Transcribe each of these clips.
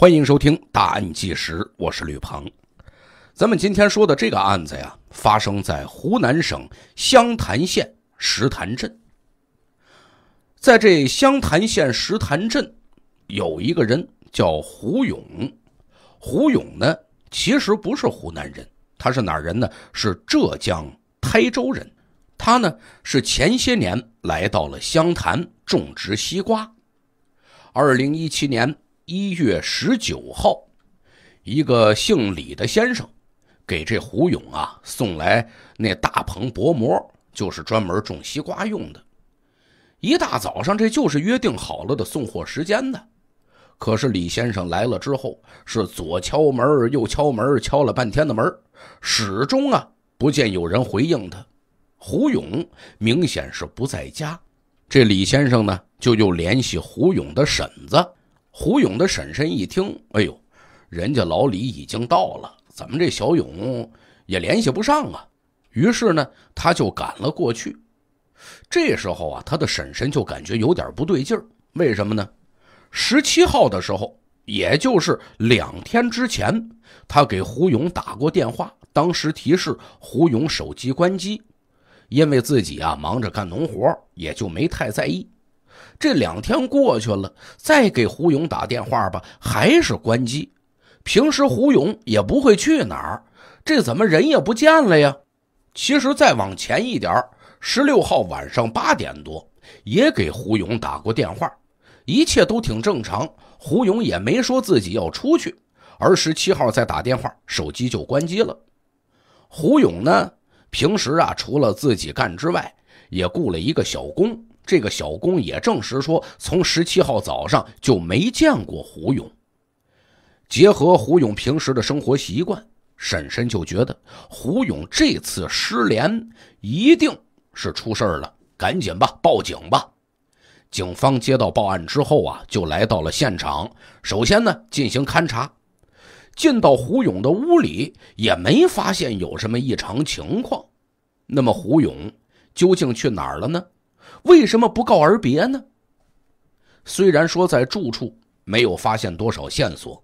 欢迎收听《大案纪实》，我是吕鹏。咱们今天说的这个案子呀，发生在湖南省湘潭县石潭镇。在这湘潭县石潭镇，有一个人叫胡勇。胡勇呢，其实不是湖南人，他是哪人呢？是浙江台州人。他呢，是前些年来到了湘潭种植西瓜。二零一七年。一月十九号，一个姓李的先生给这胡勇啊送来那大棚薄膜，就是专门种西瓜用的。一大早上，这就是约定好了的送货时间呢。可是李先生来了之后，是左敲门右敲门敲了半天的门始终啊不见有人回应他。胡勇明显是不在家，这李先生呢就又联系胡勇的婶子。胡勇的婶婶一听，哎呦，人家老李已经到了，咱们这小勇也联系不上啊。于是呢，他就赶了过去。这时候啊，他的婶婶就感觉有点不对劲儿。为什么呢？十七号的时候，也就是两天之前，他给胡勇打过电话，当时提示胡勇手机关机，因为自己啊忙着干农活，也就没太在意。这两天过去了，再给胡勇打电话吧，还是关机。平时胡勇也不会去哪儿，这怎么人也不见了呀？其实再往前一点十六号晚上八点多也给胡勇打过电话，一切都挺正常，胡勇也没说自己要出去。而十七号再打电话，手机就关机了。胡勇呢，平时啊，除了自己干之外，也雇了一个小工。这个小工也证实说，从十七号早上就没见过胡勇。结合胡勇平时的生活习惯，婶婶就觉得胡勇这次失联一定是出事了，赶紧吧，报警吧。警方接到报案之后啊，就来到了现场，首先呢进行勘查，进到胡勇的屋里也没发现有什么异常情况。那么胡勇究竟去哪儿了呢？为什么不告而别呢？虽然说在住处没有发现多少线索，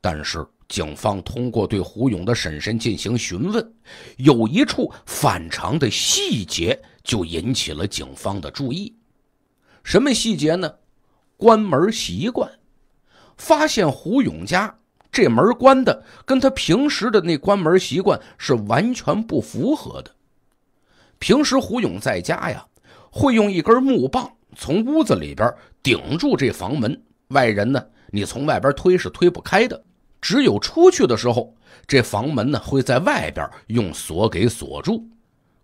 但是警方通过对胡勇的婶婶进行询问，有一处反常的细节就引起了警方的注意。什么细节呢？关门习惯。发现胡勇家这门关的跟他平时的那关门习惯是完全不符合的。平时胡勇在家呀。会用一根木棒从屋子里边顶住这房门，外人呢，你从外边推是推不开的。只有出去的时候，这房门呢会在外边用锁给锁住。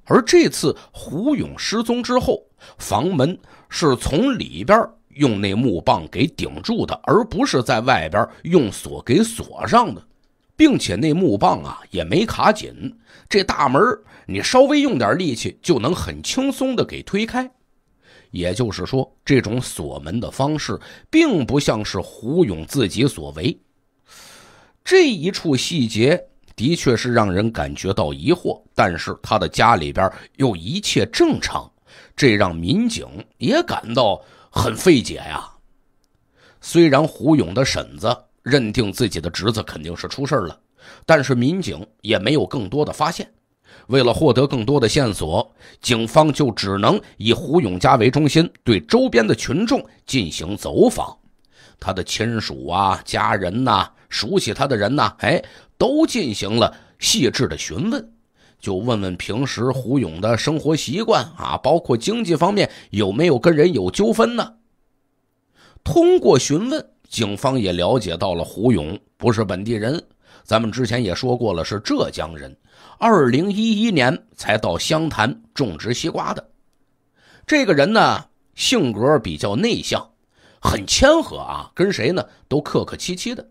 而这次胡勇失踪之后，房门是从里边用那木棒给顶住的，而不是在外边用锁给锁上的。并且那木棒啊也没卡紧，这大门你稍微用点力气就能很轻松的给推开。也就是说，这种锁门的方式并不像是胡勇自己所为。这一处细节的确是让人感觉到疑惑，但是他的家里边又一切正常，这让民警也感到很费解呀。虽然胡勇的婶子。认定自己的侄子肯定是出事了，但是民警也没有更多的发现。为了获得更多的线索，警方就只能以胡勇家为中心，对周边的群众进行走访。他的亲属啊、家人呐、熟悉他的人呐，哎，都进行了细致的询问，就问问平时胡勇的生活习惯啊，包括经济方面有没有跟人有纠纷呢？通过询问。警方也了解到了胡勇不是本地人，咱们之前也说过了，是浙江人，二零一一年才到湘潭种植西瓜的。这个人呢，性格比较内向，很谦和啊，跟谁呢都客客气气的。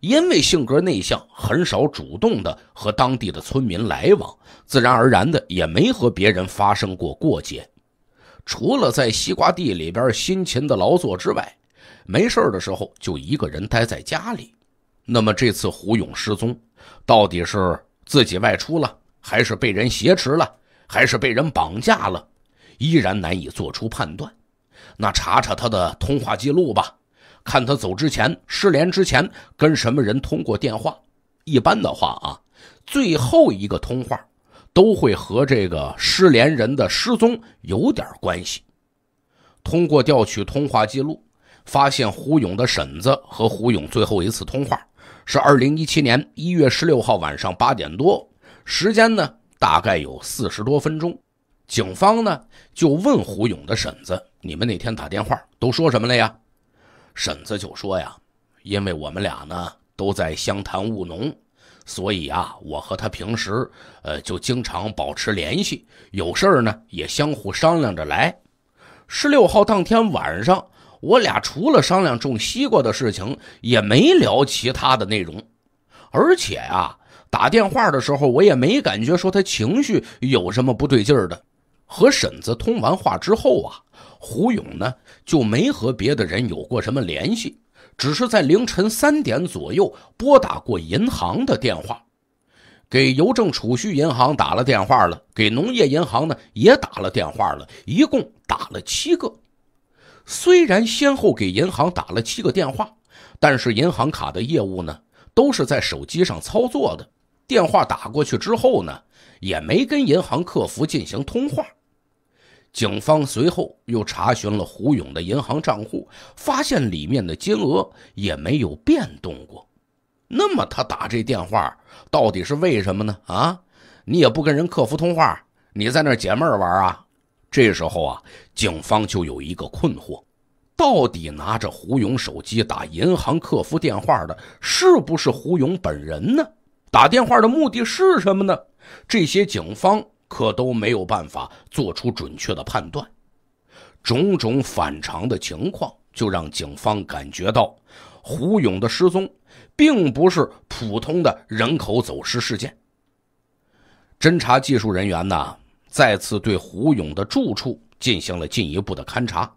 因为性格内向，很少主动的和当地的村民来往，自然而然的也没和别人发生过过节。除了在西瓜地里边辛勤的劳作之外，没事的时候就一个人待在家里，那么这次胡勇失踪，到底是自己外出了，还是被人挟持了，还是被人绑架了，依然难以做出判断。那查查他的通话记录吧，看他走之前失联之前跟什么人通过电话。一般的话啊，最后一个通话都会和这个失联人的失踪有点关系。通过调取通话记录。发现胡勇的婶子和胡勇最后一次通话是二零一七年一月十六号晚上八点多，时间呢大概有四十多分钟。警方呢就问胡勇的婶子：“你们那天打电话都说什么了呀？”婶子就说：“呀，因为我们俩呢都在湘潭务农，所以啊，我和他平时呃就经常保持联系，有事儿呢也相互商量着来。十六号当天晚上。”我俩除了商量种西瓜的事情，也没聊其他的内容，而且啊，打电话的时候我也没感觉说他情绪有什么不对劲儿的。和婶子通完话之后啊，胡勇呢就没和别的人有过什么联系，只是在凌晨三点左右拨打过银行的电话，给邮政储蓄银行打了电话了，给农业银行呢也打了电话了，一共打了七个。虽然先后给银行打了七个电话，但是银行卡的业务呢都是在手机上操作的。电话打过去之后呢，也没跟银行客服进行通话。警方随后又查询了胡勇的银行账户，发现里面的金额也没有变动过。那么他打这电话到底是为什么呢？啊，你也不跟人客服通话，你在那儿解闷玩啊？这时候啊，警方就有一个困惑：到底拿着胡勇手机打银行客服电话的是不是胡勇本人呢？打电话的目的是什么呢？这些警方可都没有办法做出准确的判断。种种反常的情况，就让警方感觉到胡勇的失踪并不是普通的人口走失事件。侦查技术人员呢？再次对胡勇的住处进行了进一步的勘查，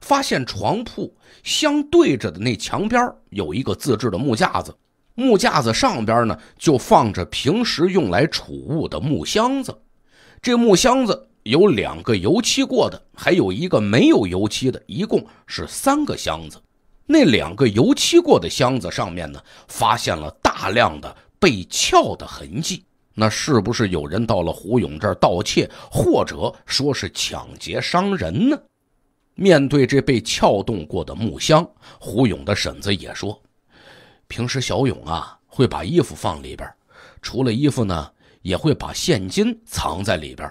发现床铺相对着的那墙边有一个自制的木架子，木架子上边呢就放着平时用来储物的木箱子，这木箱子有两个油漆过的，还有一个没有油漆的，一共是三个箱子。那两个油漆过的箱子上面呢，发现了大量的被撬的痕迹。那是不是有人到了胡勇这儿盗窃，或者说是抢劫伤人呢？面对这被撬动过的木箱，胡勇的婶子也说，平时小勇啊会把衣服放里边，除了衣服呢，也会把现金藏在里边。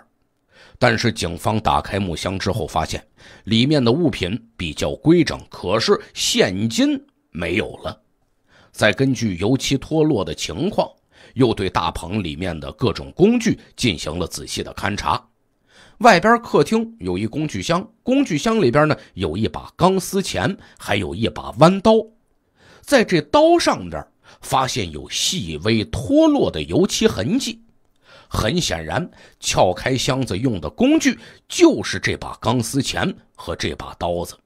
但是警方打开木箱之后，发现里面的物品比较规整，可是现金没有了。再根据油漆脱落的情况。又对大棚里面的各种工具进行了仔细的勘察。外边客厅有一工具箱，工具箱里边呢有一把钢丝钳，还有一把弯刀，在这刀上边发现有细微脱落的油漆痕迹，很显然撬开箱子用的工具就是这把钢丝钳和这把刀子，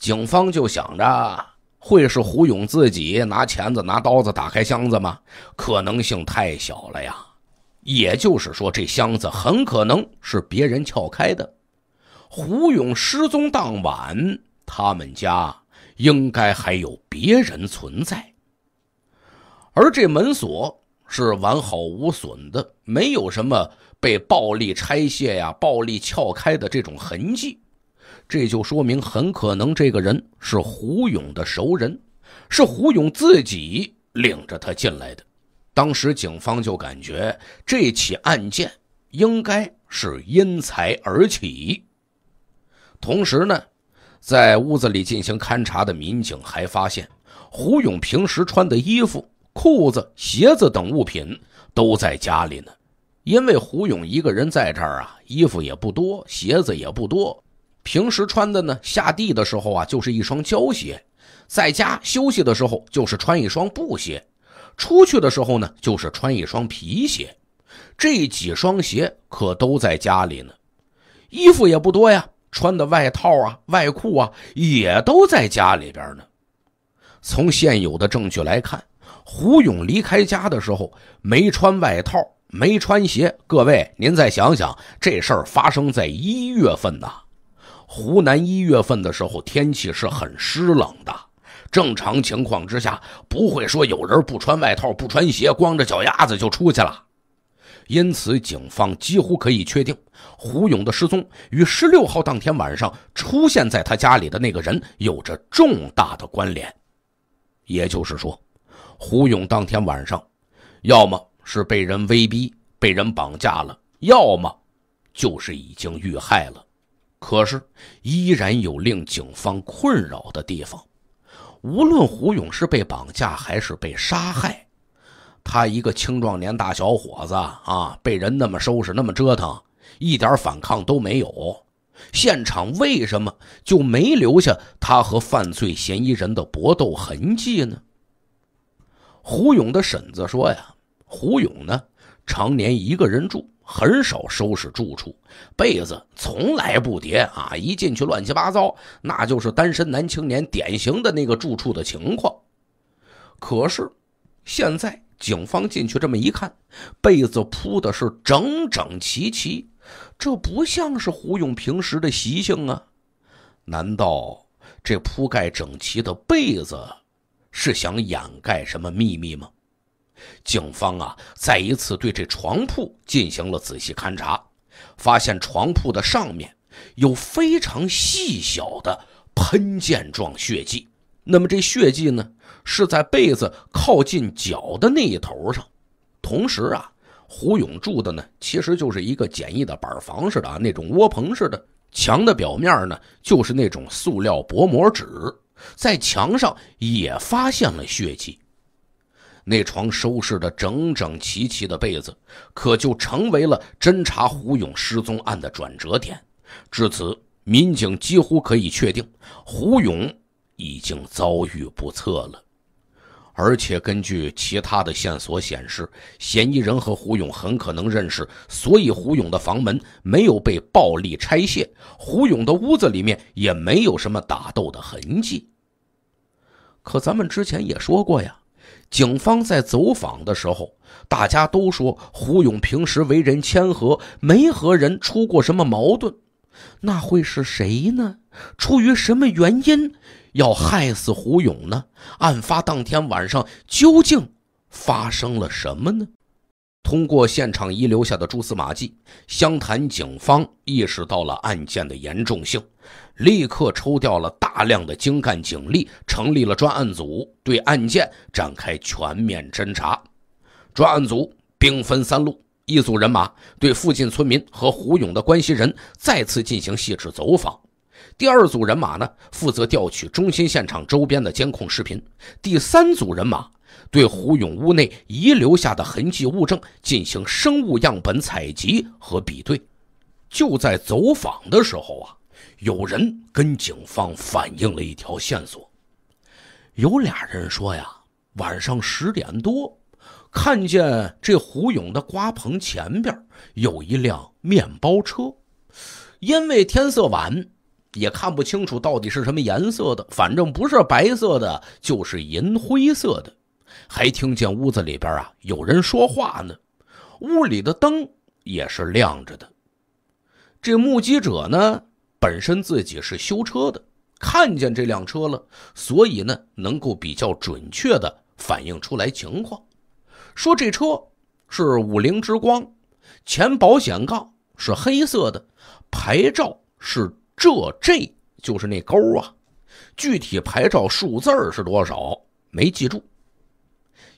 警方就想着。会是胡勇自己拿钳子、拿刀子打开箱子吗？可能性太小了呀。也就是说，这箱子很可能是别人撬开的。胡勇失踪当晚，他们家应该还有别人存在。而这门锁是完好无损的，没有什么被暴力拆卸呀、暴力撬开的这种痕迹。这就说明，很可能这个人是胡勇的熟人，是胡勇自己领着他进来的。当时警方就感觉这起案件应该是因财而起。同时呢，在屋子里进行勘查的民警还发现，胡勇平时穿的衣服、裤子、鞋子等物品都在家里呢。因为胡勇一个人在这儿啊，衣服也不多，鞋子也不多。平时穿的呢，下地的时候啊，就是一双胶鞋；在家休息的时候，就是穿一双布鞋；出去的时候呢，就是穿一双皮鞋。这几双鞋可都在家里呢，衣服也不多呀，穿的外套啊、外裤啊，也都在家里边呢。从现有的证据来看，胡勇离开家的时候没穿外套，没穿鞋。各位，您再想想，这事儿发生在一月份呐。湖南一月份的时候，天气是很湿冷的。正常情况之下，不会说有人不穿外套、不穿鞋，光着脚丫子就出去了。因此，警方几乎可以确定，胡勇的失踪与十六号当天晚上出现在他家里的那个人有着重大的关联。也就是说，胡勇当天晚上，要么是被人威逼、被人绑架了，要么就是已经遇害了。可是，依然有令警方困扰的地方。无论胡勇是被绑架还是被杀害，他一个青壮年大小伙子啊，被人那么收拾、那么折腾，一点反抗都没有。现场为什么就没留下他和犯罪嫌疑人的搏斗痕迹呢？胡勇的婶子说：“呀，胡勇呢，常年一个人住。”很少收拾住处，被子从来不叠啊！一进去乱七八糟，那就是单身男青年典型的那个住处的情况。可是，现在警方进去这么一看，被子铺的是整整齐齐，这不像是胡勇平时的习性啊？难道这铺盖整齐的被子，是想掩盖什么秘密吗？警方啊，再一次对这床铺进行了仔细勘查，发现床铺的上面有非常细小的喷溅状血迹。那么这血迹呢，是在被子靠近脚的那一头上。同时啊，胡勇住的呢，其实就是一个简易的板房似的那种窝棚似的，墙的表面呢，就是那种塑料薄膜纸，在墙上也发现了血迹。那床收拾得整整齐齐的被子，可就成为了侦查胡勇失踪案的转折点。至此，民警几乎可以确定胡勇已经遭遇不测了。而且根据其他的线索显示，嫌疑人和胡勇很可能认识，所以胡勇的房门没有被暴力拆卸，胡勇的屋子里面也没有什么打斗的痕迹。可咱们之前也说过呀。警方在走访的时候，大家都说胡勇平时为人谦和，没和人出过什么矛盾，那会是谁呢？出于什么原因要害死胡勇呢？案发当天晚上究竟发生了什么呢？通过现场遗留下的蛛丝马迹，湘潭警方意识到了案件的严重性，立刻抽调了大量的精干警力，成立了专案组，对案件展开全面侦查。专案组兵分三路：一组人马对附近村民和胡勇的关系人再次进行细致走访；第二组人马呢，负责调取中心现场周边的监控视频；第三组人马。对胡勇屋内遗留下的痕迹物证进行生物样本采集和比对。就在走访的时候啊，有人跟警方反映了一条线索，有俩人说呀，晚上十点多，看见这胡勇的瓜棚前边有一辆面包车，因为天色晚，也看不清楚到底是什么颜色的，反正不是白色的就是银灰色的。还听见屋子里边啊有人说话呢，屋里的灯也是亮着的。这目击者呢本身自己是修车的，看见这辆车了，所以呢能够比较准确的反映出来情况。说这车是五菱之光，前保险杠是黑色的，牌照是浙 G，就是那勾啊，具体牌照数字是多少没记住。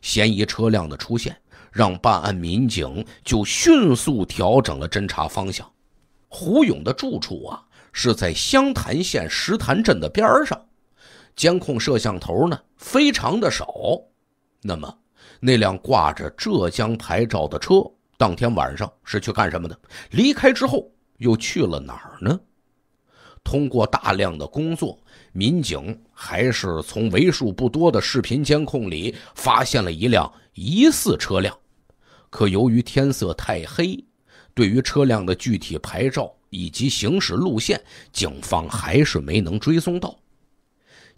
嫌疑车辆的出现，让办案民警就迅速调整了侦查方向。胡勇的住处啊，是在湘潭县石潭镇的边上，监控摄像头呢非常的少。那么，那辆挂着浙江牌照的车，当天晚上是去干什么的？离开之后又去了哪儿呢？通过大量的工作。民警还是从为数不多的视频监控里发现了一辆疑似车辆，可由于天色太黑，对于车辆的具体牌照以及行驶路线，警方还是没能追踪到。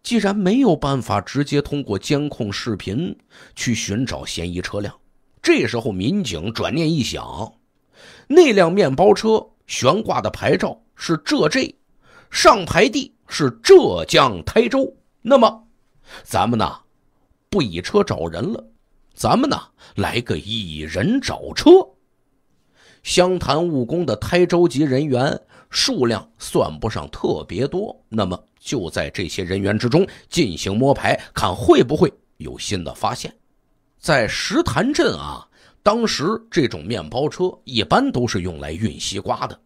既然没有办法直接通过监控视频去寻找嫌疑车辆，这时候民警转念一想，那辆面包车悬挂的牌照是浙 J，上牌地。是浙江台州，那么，咱们呢，不以车找人了，咱们呢，来个以人找车。湘潭务工的台州籍人员数量算不上特别多，那么就在这些人员之中进行摸排，看会不会有新的发现。在石潭镇啊，当时这种面包车一般都是用来运西瓜的。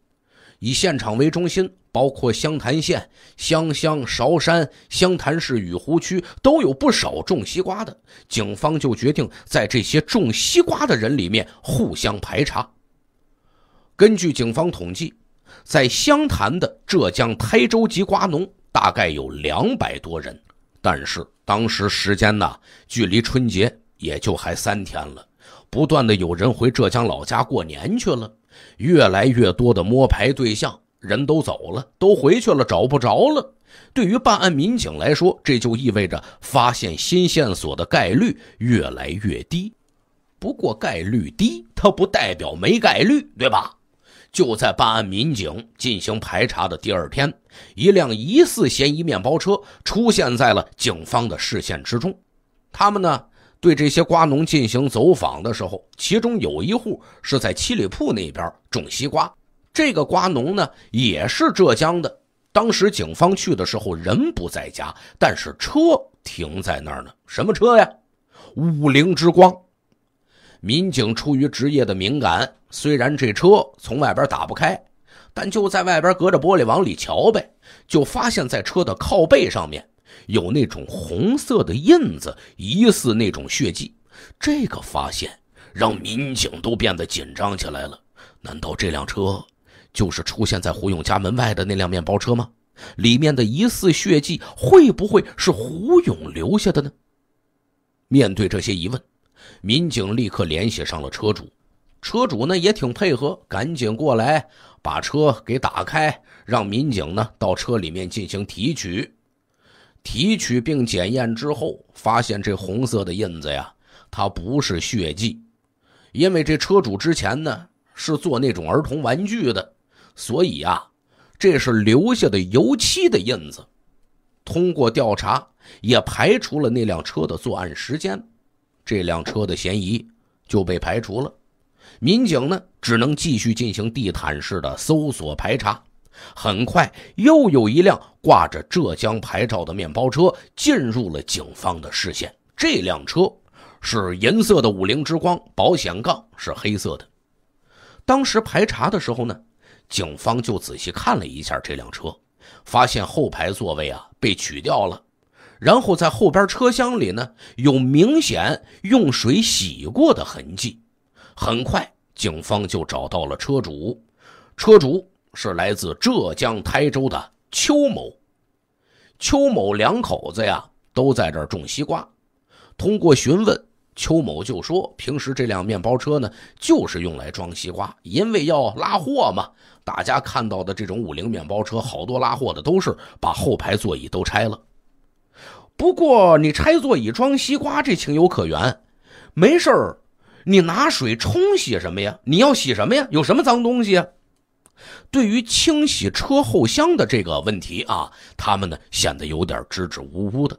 以现场为中心，包括湘潭县、湘乡、韶山、湘潭市雨湖区，都有不少种西瓜的。警方就决定在这些种西瓜的人里面互相排查。根据警方统计，在湘潭的浙江台州籍瓜农大概有两百多人。但是当时时间呢，距离春节也就还三天了，不断的有人回浙江老家过年去了。越来越多的摸排对象人都走了，都回去了，找不着了。对于办案民警来说，这就意味着发现新线索的概率越来越低。不过概率低，它不代表没概率，对吧？就在办案民警进行排查的第二天，一辆疑似嫌疑面包车出现在了警方的视线之中。他们呢？对这些瓜农进行走访的时候，其中有一户是在七里铺那边种西瓜。这个瓜农呢也是浙江的。当时警方去的时候人不在家，但是车停在那儿呢。什么车呀？五菱之光。民警出于职业的敏感，虽然这车从外边打不开，但就在外边隔着玻璃往里瞧呗，就发现，在车的靠背上面。有那种红色的印子，疑似那种血迹。这个发现让民警都变得紧张起来了。难道这辆车就是出现在胡勇家门外的那辆面包车吗？里面的疑似血迹会不会是胡勇留下的呢？面对这些疑问，民警立刻联系上了车主。车主呢也挺配合，赶紧过来把车给打开，让民警呢到车里面进行提取。提取并检验之后，发现这红色的印子呀，它不是血迹，因为这车主之前呢是做那种儿童玩具的，所以呀，这是留下的油漆的印子。通过调查也排除了那辆车的作案时间，这辆车的嫌疑就被排除了。民警呢，只能继续进行地毯式的搜索排查。很快，又有一辆挂着浙江牌照的面包车进入了警方的视线。这辆车是银色的五菱之光，保险杠是黑色的。当时排查的时候呢，警方就仔细看了一下这辆车，发现后排座位啊被取掉了，然后在后边车厢里呢有明显用水洗过的痕迹。很快，警方就找到了车主，车主。是来自浙江台州的邱某，邱某两口子呀，都在这儿种西瓜。通过询问，邱某就说，平时这辆面包车呢，就是用来装西瓜，因为要拉货嘛。大家看到的这种五菱面包车，好多拉货的都是把后排座椅都拆了。不过你拆座椅装西瓜，这情有可原。没事儿，你拿水冲洗什么呀？你要洗什么呀？有什么脏东西呀？对于清洗车后箱的这个问题啊，他们呢显得有点支支吾吾的。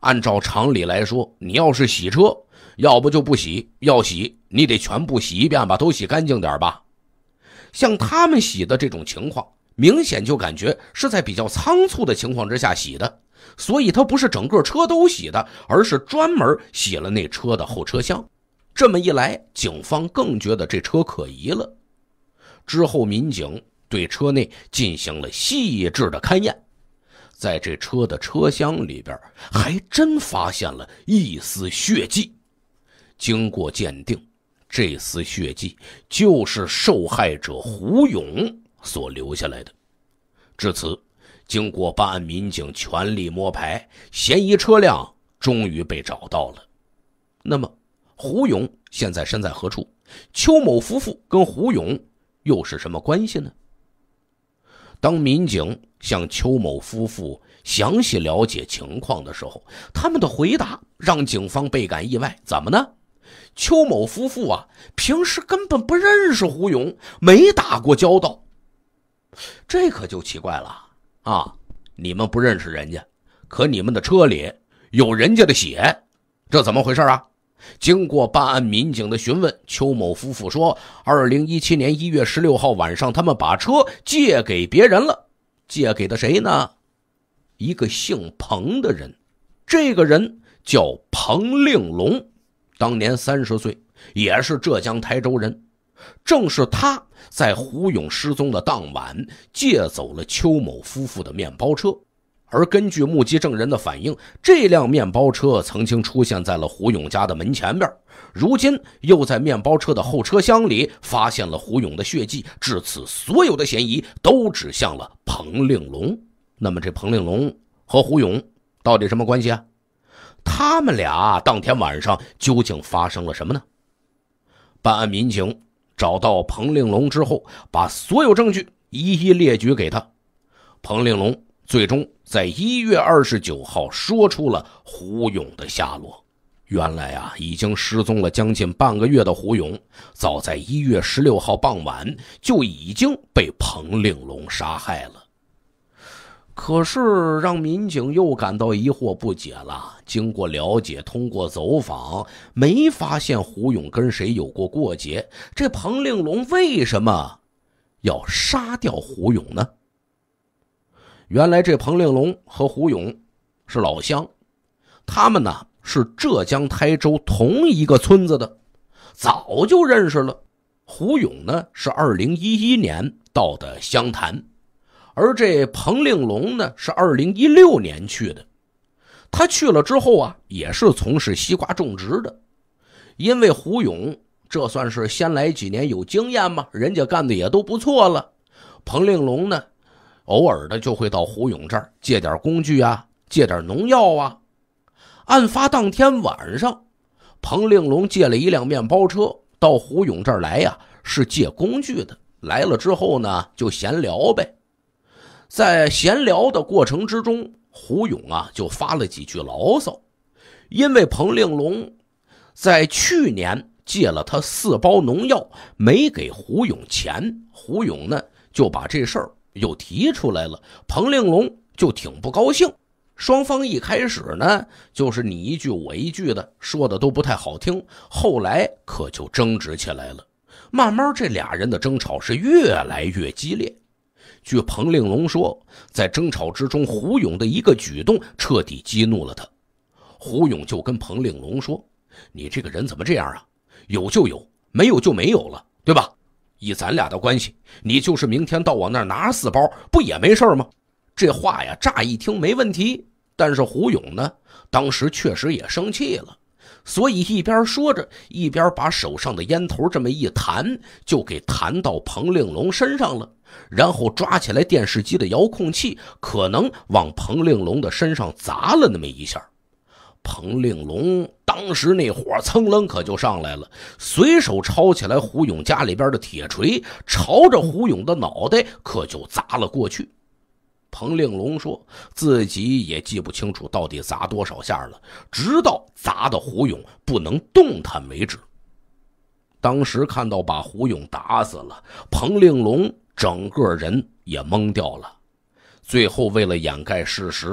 按照常理来说，你要是洗车，要不就不洗，要洗你得全部洗一遍吧，都洗干净点吧。像他们洗的这种情况，明显就感觉是在比较仓促的情况之下洗的，所以他不是整个车都洗的，而是专门洗了那车的后车厢。这么一来，警方更觉得这车可疑了。之后，民警对车内进行了细致的勘验，在这车的车厢里边，还真发现了一丝血迹。经过鉴定，这丝血迹就是受害者胡勇所留下来的。至此，经过办案民警全力摸排，嫌疑车辆终于被找到了。那么，胡勇现在身在何处？邱某夫妇跟胡勇？又是什么关系呢？当民警向邱某夫妇详细了解情况的时候，他们的回答让警方倍感意外。怎么呢？邱某夫妇啊，平时根本不认识胡勇，没打过交道。这可就奇怪了啊！你们不认识人家，可你们的车里有人家的血，这怎么回事啊？经过办案民警的询问，邱某夫妇说，二零一七年一月十六号晚上，他们把车借给别人了，借给的谁呢？一个姓彭的人，这个人叫彭令龙，当年三十岁，也是浙江台州人，正是他在胡勇失踪的当晚借走了邱某夫妇的面包车。而根据目击证人的反应，这辆面包车曾经出现在了胡勇家的门前边，如今又在面包车的后车厢里发现了胡勇的血迹。至此，所有的嫌疑都指向了彭令龙。那么，这彭令龙和胡勇到底什么关系啊？他们俩当天晚上究竟发生了什么呢？办案民警找到彭令龙之后，把所有证据一一列举给他，彭令龙最终。在一月二十九号，说出了胡勇的下落。原来啊，已经失踪了将近半个月的胡勇，早在一月十六号傍晚就已经被彭令龙杀害了。可是让民警又感到疑惑不解了。经过了解，通过走访，没发现胡勇跟谁有过过节。这彭令龙为什么要杀掉胡勇呢？原来这彭令龙和胡勇是老乡，他们呢是浙江台州同一个村子的，早就认识了。胡勇呢是二零一一年到的湘潭，而这彭令龙呢是二零一六年去的。他去了之后啊，也是从事西瓜种植的。因为胡勇这算是先来几年有经验嘛，人家干的也都不错了。彭令龙呢？偶尔的就会到胡勇这儿借点工具啊，借点农药啊。案发当天晚上，彭令龙借了一辆面包车到胡勇这儿来呀，是借工具的。来了之后呢，就闲聊呗。在闲聊的过程之中，胡勇啊就发了几句牢骚，因为彭令龙在去年借了他四包农药，没给胡勇钱，胡勇呢就把这事儿。又提出来了，彭令龙就挺不高兴。双方一开始呢，就是你一句我一句的，说的都不太好听。后来可就争执起来了，慢慢这俩人的争吵是越来越激烈。据彭令龙说，在争吵之中，胡勇的一个举动彻底激怒了他。胡勇就跟彭令龙说：“你这个人怎么这样啊？有就有，没有就没有了，对吧？”以咱俩的关系，你就是明天到我那儿拿四包，不也没事吗？这话呀，乍一听没问题，但是胡勇呢，当时确实也生气了，所以一边说着，一边把手上的烟头这么一弹，就给弹到彭令龙身上了，然后抓起来电视机的遥控器，可能往彭令龙的身上砸了那么一下。彭令龙。当时那火蹭楞可就上来了，随手抄起来胡勇家里边的铁锤，朝着胡勇的脑袋可就砸了过去。彭令龙说自己也记不清楚到底砸多少下了，直到砸的胡勇不能动弹为止。当时看到把胡勇打死了，彭令龙整个人也懵掉了。最后，为了掩盖事实，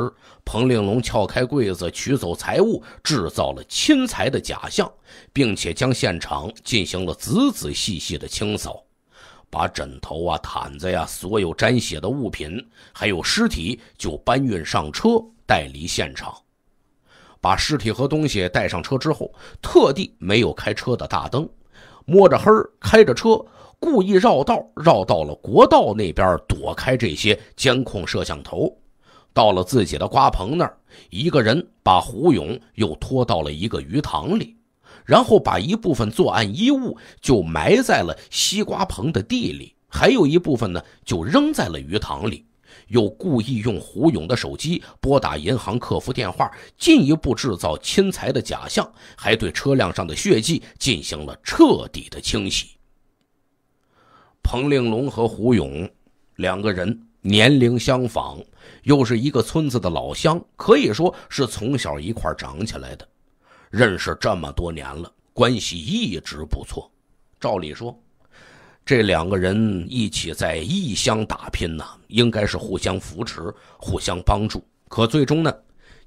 彭令龙撬开柜子取走财物，制造了侵财的假象，并且将现场进行了仔仔细细的清扫，把枕头啊、毯子呀、所有沾血的物品，还有尸体，就搬运上车带离现场。把尸体和东西带上车之后，特地没有开车的大灯，摸着黑开着车。故意绕道，绕到了国道那边，躲开这些监控摄像头。到了自己的瓜棚那儿，一个人把胡勇又拖到了一个鱼塘里，然后把一部分作案衣物就埋在了西瓜棚的地里，还有一部分呢，就扔在了鱼塘里。又故意用胡勇的手机拨打银行客服电话，进一步制造侵财的假象，还对车辆上的血迹进行了彻底的清洗。彭令龙和胡勇两个人年龄相仿，又是一个村子的老乡，可以说是从小一块长起来的，认识这么多年了，关系一直不错。照理说，这两个人一起在异乡打拼呢，应该是互相扶持、互相帮助。可最终呢，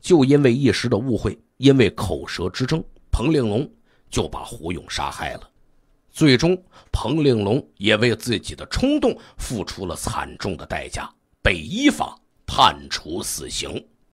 就因为一时的误会，因为口舌之争，彭令龙就把胡勇杀害了。最终，彭令龙也为自己的冲动付出了惨重的代价，被依法判处死刑。